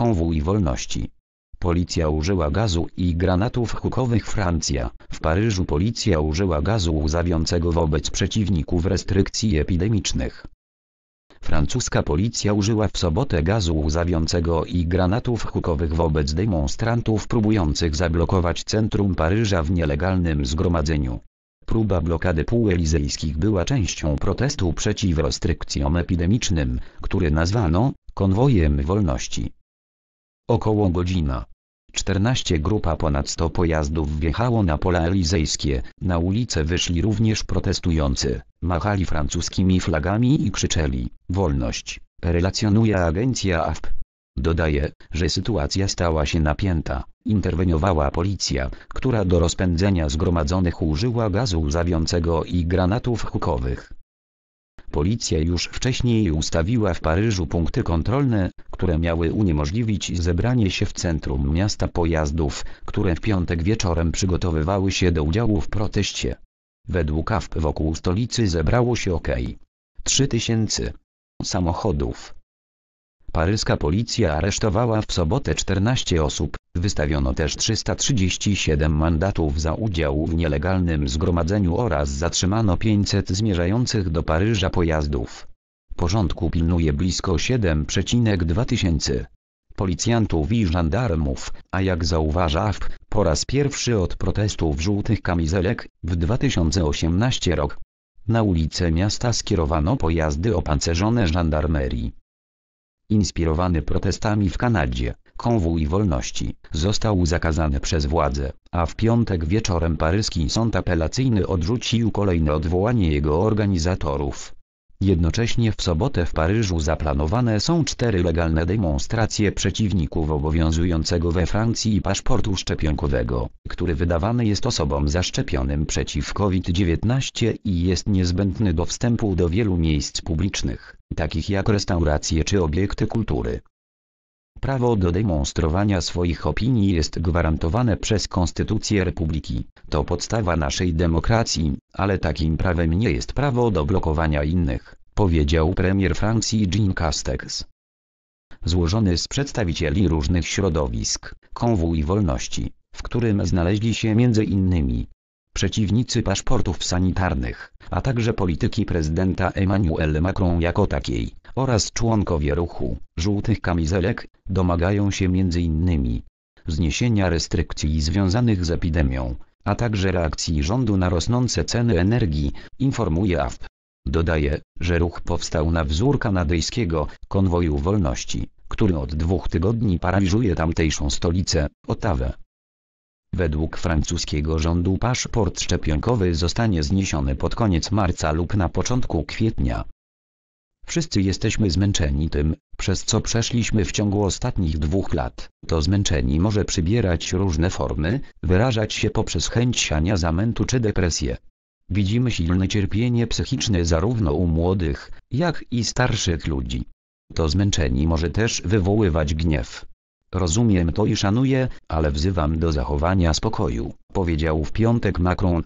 konwój wolności. Policja użyła gazu i granatów hukowych Francja. W Paryżu policja użyła gazu łzawiącego wobec przeciwników restrykcji epidemicznych. Francuska policja użyła w sobotę gazu łzawiącego i granatów hukowych wobec demonstrantów próbujących zablokować centrum Paryża w nielegalnym zgromadzeniu. Próba blokady półelizejskich była częścią protestu przeciw restrykcjom epidemicznym, który nazwano konwojem wolności. Około godzina 14 grupa ponad 100 pojazdów wjechało na pola elizejskie, na ulicę wyszli również protestujący, machali francuskimi flagami i krzyczeli, wolność, relacjonuje agencja AFP. Dodaje, że sytuacja stała się napięta, interweniowała policja, która do rozpędzenia zgromadzonych użyła gazu łzawiącego i granatów hukowych. Policja już wcześniej ustawiła w Paryżu punkty kontrolne, które miały uniemożliwić zebranie się w centrum miasta pojazdów, które w piątek wieczorem przygotowywały się do udziału w proteście. Według AFP wokół stolicy zebrało się ok. 3000 samochodów. Paryska policja aresztowała w sobotę 14 osób, wystawiono też 337 mandatów za udział w nielegalnym zgromadzeniu oraz zatrzymano 500 zmierzających do Paryża pojazdów. Porządku pilnuje blisko 7,2 tysięcy policjantów i żandarmów, a jak zauważa w, po raz pierwszy od protestów żółtych kamizelek, w 2018 rok. Na ulice miasta skierowano pojazdy opancerzone żandarmerii. Inspirowany protestami w Kanadzie, konwój wolności został zakazany przez władze, a w piątek wieczorem paryski sąd apelacyjny odrzucił kolejne odwołanie jego organizatorów. Jednocześnie w sobotę w Paryżu zaplanowane są cztery legalne demonstracje przeciwników obowiązującego we Francji paszportu szczepionkowego, który wydawany jest osobom zaszczepionym przeciw COVID-19 i jest niezbędny do wstępu do wielu miejsc publicznych, takich jak restauracje czy obiekty kultury. Prawo do demonstrowania swoich opinii jest gwarantowane przez Konstytucję Republiki. To podstawa naszej demokracji, ale takim prawem nie jest prawo do blokowania innych powiedział premier Francji Jean Castex. Złożony z przedstawicieli różnych środowisk, konwój wolności, w którym znaleźli się m.in. przeciwnicy paszportów sanitarnych, a także polityki prezydenta Emmanuel Macron jako takiej, oraz członkowie ruchu żółtych kamizelek, domagają się m.in. zniesienia restrykcji związanych z epidemią, a także reakcji rządu na rosnące ceny energii, informuje AFP. Dodaje, że ruch powstał na wzór kanadyjskiego konwoju wolności, który od dwóch tygodni paraliżuje tamtejszą stolicę, Ottawę. Według francuskiego rządu paszport szczepionkowy zostanie zniesiony pod koniec marca lub na początku kwietnia. Wszyscy jesteśmy zmęczeni tym, przez co przeszliśmy w ciągu ostatnich dwóch lat. To zmęczeni może przybierać różne formy, wyrażać się poprzez chęć siania zamętu czy depresję, Widzimy silne cierpienie psychiczne zarówno u młodych, jak i starszych ludzi. To zmęczenie może też wywoływać gniew. Rozumiem to i szanuję, ale wzywam do zachowania spokoju, powiedział w piątek Macron,